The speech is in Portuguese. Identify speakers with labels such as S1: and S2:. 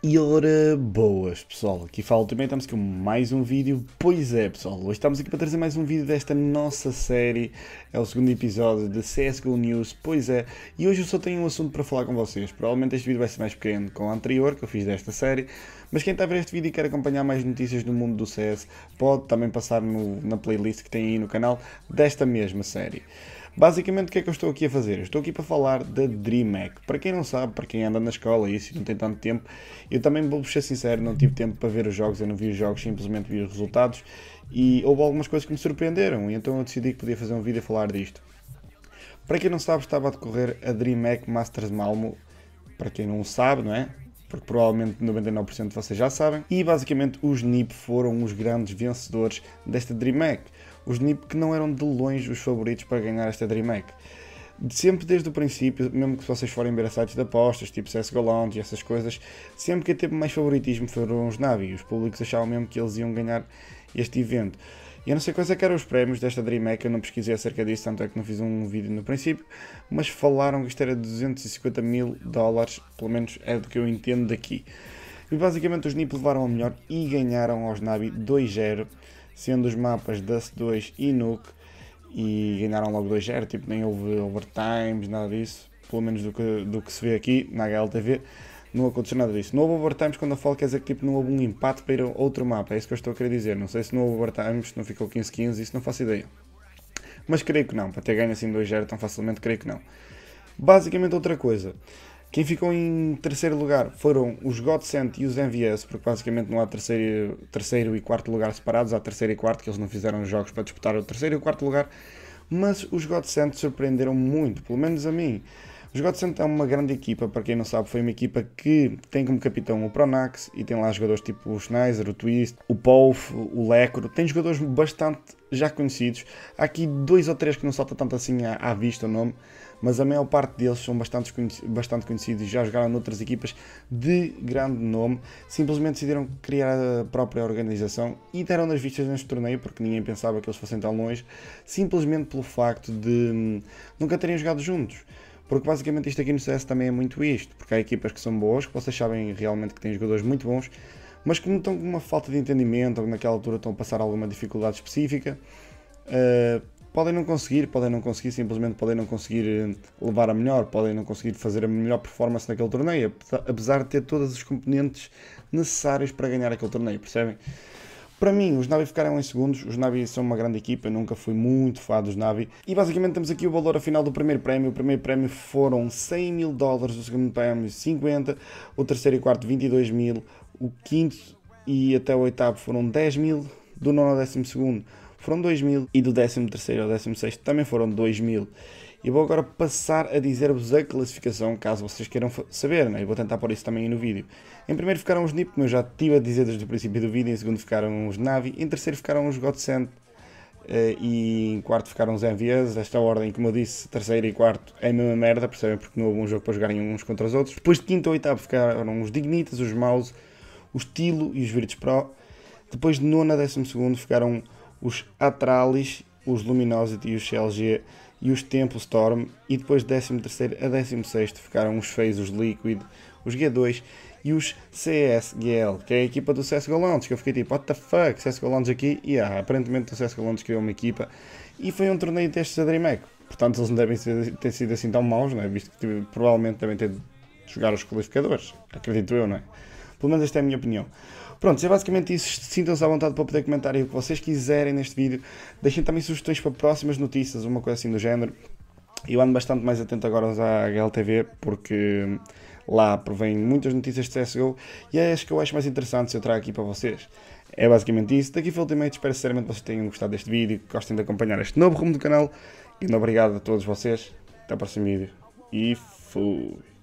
S1: E ora, boas pessoal, aqui falo também, estamos aqui com mais um vídeo, pois é pessoal, hoje estamos aqui para trazer mais um vídeo desta nossa série, é o segundo episódio de CSGO News, pois é, e hoje eu só tenho um assunto para falar com vocês, provavelmente este vídeo vai ser mais pequeno que o anterior que eu fiz desta série, mas quem está a ver este vídeo e quer acompanhar mais notícias do mundo do CS, pode também passar no, na playlist que tem aí no canal desta mesma série. Basicamente, o que é que eu estou aqui a fazer? Eu estou aqui para falar da DreamHack. Para quem não sabe, para quem anda na escola e isso não tem tanto tempo, eu também vou ser sincero, não tive tempo para ver os jogos, eu não vi os jogos, simplesmente vi os resultados e houve algumas coisas que me surpreenderam, e então eu decidi que podia fazer um vídeo a falar disto. Para quem não sabe, estava a decorrer a DreamHack Masters Malmo. Para quem não sabe, não é? porque provavelmente 99% de vocês já sabem, e basicamente os NIP foram os grandes vencedores desta DreamHack. Os NIP que não eram de longe os favoritos para ganhar esta DreamHack. Sempre desde o princípio, mesmo que vocês forem ver a sites de apostas, tipo CSGO Lounge e essas coisas, sempre que teve mais favoritismo foram os Navi. Os públicos achavam mesmo que eles iam ganhar este evento. Eu não sei quais é que eram os prémios desta DreamHack, eu não pesquisei acerca disso, tanto é que não fiz um vídeo no princípio, mas falaram que isto era 250 mil dólares, pelo menos é do que eu entendo daqui. E basicamente os NIP levaram ao melhor e ganharam aos Nabi 2-0, sendo os mapas Dust 2 e Nuke, e ganharam logo 2-0, tipo nem houve overtimes, nada disso, pelo menos do que, do que se vê aqui na HLTV não aconteceu nada disso. Não houve overtimes quando eu falo quer dizer que tipo, não houve um empate para ir a outro mapa, é isso que eu estou a querer dizer. Não sei se não houve overtimes, não ficou 15-15, isso não faço ideia. Mas creio que não, para ter ganho assim 2-0 tão facilmente, creio que não. Basicamente outra coisa, quem ficou em terceiro lugar foram os Godsend e os MVS, porque basicamente não há terceiro, terceiro e quarto lugar separados, há terceiro e quarto, que eles não fizeram jogos para disputar o terceiro e o quarto lugar, mas os Godsend surpreenderam muito, pelo menos a mim. O Jogado Santo é uma grande equipa, para quem não sabe, foi uma equipa que tem como capitão o Pronax e tem lá jogadores tipo o Schneider, o Twist, o Pouf, o Lecro, tem jogadores bastante já conhecidos. Há aqui dois ou três que não salta tanto assim à, à vista o nome, mas a maior parte deles são bastante, bastante conhecidos e já jogaram noutras equipas de grande nome. Simplesmente decidiram criar a própria organização e deram nas vistas neste torneio, porque ninguém pensava que eles fossem tão longe, simplesmente pelo facto de hum, nunca terem jogado juntos. Porque basicamente isto aqui no CS também é muito isto, porque há equipas que são boas, que vocês sabem realmente que têm jogadores muito bons, mas como estão com uma falta de entendimento, ou naquela altura estão a passar alguma dificuldade específica, uh, podem não conseguir, podem não conseguir, simplesmente podem não conseguir eh, levar a melhor, podem não conseguir fazer a melhor performance naquele torneio, apesar de ter todas as componentes necessárias para ganhar aquele torneio, percebem? Para mim, os Navi ficaram em segundos, os Navi são uma grande equipa, eu nunca fui muito fã dos Navi. E basicamente temos aqui o valor afinal do primeiro prémio. O primeiro prémio foram 100 mil dólares, o segundo prémio 50, o terceiro e quarto 22 mil, o quinto e até o oitavo foram 10 mil, do nono ao décimo segundo foram 2000 e do 13º ao 16º também foram 2000. e vou agora passar a dizer-vos a classificação, caso vocês queiram saber, né? eu vou tentar pôr isso também no vídeo. Em primeiro ficaram os NIP, como eu já tive a dizer desde o princípio do vídeo, em segundo ficaram os Navi, em terceiro ficaram os Godsend, eh, e em quarto ficaram os MVS. Esta ordem, como eu disse, terceiro e quarto é a mesma merda, percebem? Porque não houve um jogo para jogarem uns contra os outros. Depois de quinto ou oitavo ficaram os Dignitas, os Mouse, o Estilo e os Virtus Pro. Depois de nono a décimo segundo ficaram os Atralis, os Luminosity, os CLG e os Temple Storm. E depois de 13 a 16 ficaram os FaZe, os Liquid, os G2 e os CSGL, que é a equipa do CSGO Lounge, que eu fiquei tipo, what the fuck, CSGO Lounge aqui, e yeah, aparentemente o CSGO Lounge criou uma equipa, e foi um torneio destes da DreamHack, portanto eles não devem ter sido assim tão maus, né? visto que provavelmente devem ter de jogar os qualificadores, acredito eu, não é? Pelo menos esta é a minha opinião. Pronto, é basicamente isso. Sintam-se à vontade para poder comentar aí o que vocês quiserem neste vídeo. Deixem também sugestões para próximas notícias, uma coisa assim do género. Eu ando bastante mais atento agora à HLTV porque lá provém muitas notícias de CSGO e é as que eu acho mais interessantes eu trago aqui para vocês. É basicamente isso. Daqui foi o Ultimate. Espero sinceramente que vocês tenham gostado deste vídeo, que gostem de acompanhar este novo rumo do canal. E obrigado a todos vocês. Até o próximo vídeo. E fui.